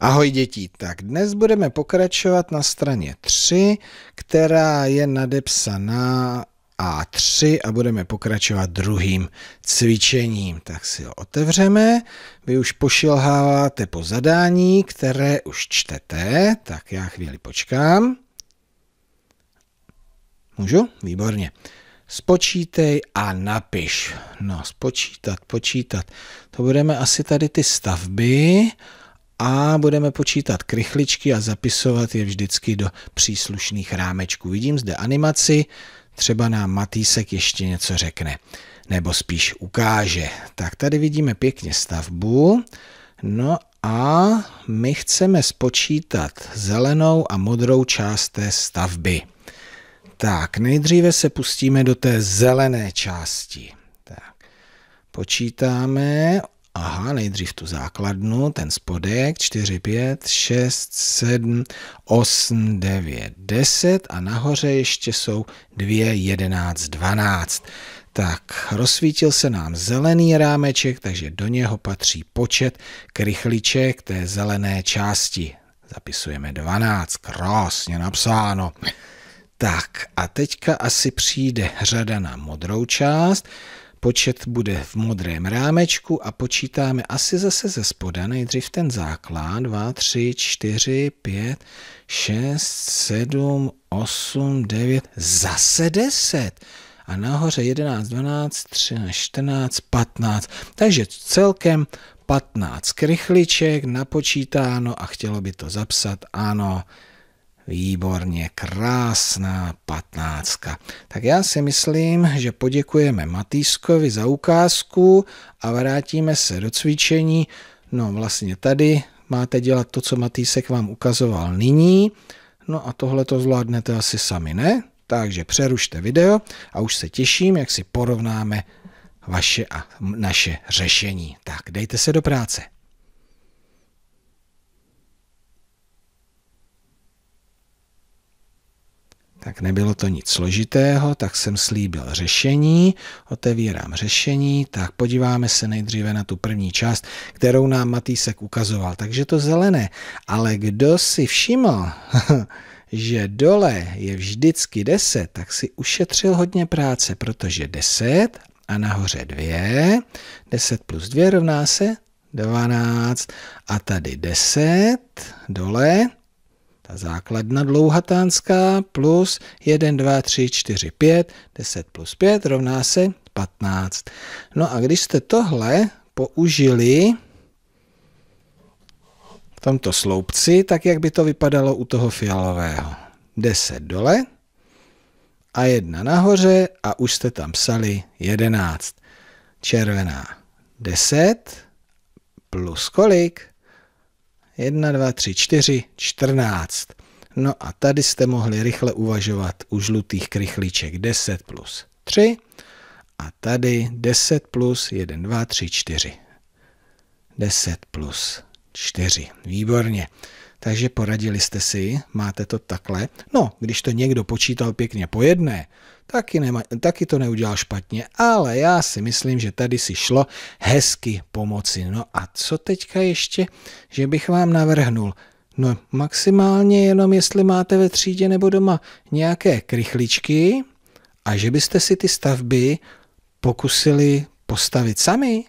Ahoj děti, tak dnes budeme pokračovat na straně 3, která je nadepsaná A3 a budeme pokračovat druhým cvičením. Tak si ho otevřeme, vy už pošilháváte po zadání, které už čtete, tak já chvíli počkám. Můžu? Výborně. Spočítej a napiš. No, spočítat, počítat. To budeme asi tady ty stavby a budeme počítat krychličky a zapisovat je vždycky do příslušných rámečků. Vidím zde animaci, třeba nám Matýsek ještě něco řekne, nebo spíš ukáže. Tak tady vidíme pěkně stavbu, no a my chceme spočítat zelenou a modrou část té stavby. Tak, nejdříve se pustíme do té zelené části. Tak, počítáme Aha, nejdřív tu základnu, ten spodek, 4, 5, 6, 7, 8, 9, 10 a nahoře ještě jsou 2, 11, 12. Tak, rozsvítil se nám zelený rámeček, takže do něho patří počet krychliček té zelené části. Zapisujeme 12, krásně napsáno. Tak a teďka asi přijde řada na modrou část, Počet bude v modrém rámečku a počítáme asi zase ze spoda. Nejdřív ten základ. 2, 3, 4, 5, 6, 7, 8, 9, zase 10 a nahoře 11, 12, 13, 14, 15. Takže celkem 15 krychliček napočítáno a chtělo by to zapsat ano. Výborně, krásná patnáctka. Tak já si myslím, že poděkujeme Matýskovi za ukázku a vrátíme se do cvičení. No vlastně tady máte dělat to, co Matýsek vám ukazoval nyní. No a tohle to zvládnete asi sami, ne? Takže přerušte video a už se těším, jak si porovnáme vaše a naše řešení. Tak dejte se do práce. Tak nebylo to nic složitého, tak jsem slíbil řešení, otevírám řešení, tak podíváme se nejdříve na tu první část, kterou nám Matýsek ukazoval. Takže to zelené, ale kdo si všiml, že dole je vždycky 10, tak si ušetřil hodně práce, protože 10 a nahoře 2, 10 plus 2 rovná se 12 a tady 10 dole ta základna dlouhatánská plus 1, 2, 3, 4, 5, 10 plus 5 rovná se 15. No a když jste tohle použili v tomto sloupci, tak jak by to vypadalo u toho fialového? 10 dole a 1 nahoře a už jste tam psali 11. Červená 10 plus kolik? 1, 2, 3, 4, 14. No a tady jste mohli rychle uvažovat u žlutých krychlíček 10 plus 3 a tady 10 plus 1, 2, 3, 4. 10 plus 4. Výborně. Takže poradili jste si, máte to takhle. No, když to někdo počítal pěkně po jedné, taky, nema, taky to neudělal špatně, ale já si myslím, že tady si šlo hezky pomoci. No a co teďka ještě, že bych vám navrhnul? No maximálně jenom, jestli máte ve třídě nebo doma nějaké krychličky a že byste si ty stavby pokusili postavit sami.